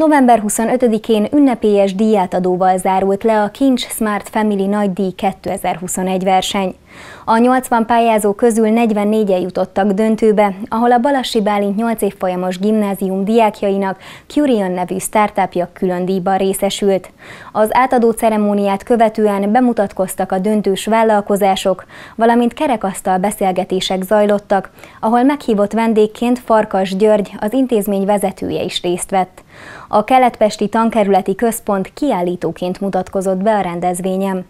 November 25-én ünnepélyes díjátadóval zárult le a Kincs Smart Family Nagy Díj 2021 verseny. A 80 pályázó közül 44-en jutottak döntőbe, ahol a Balassi Bálint 8 évfolyamos gimnázium diákjainak Curion nevű startupja külön díjban részesült. Az átadó ceremóniát követően bemutatkoztak a döntős vállalkozások, valamint kerekasztal beszélgetések zajlottak, ahol meghívott vendégként Farkas György, az intézmény vezetője is részt vett. A keletpesti tankerületi központ kiállítóként mutatkozott be a rendezvényem.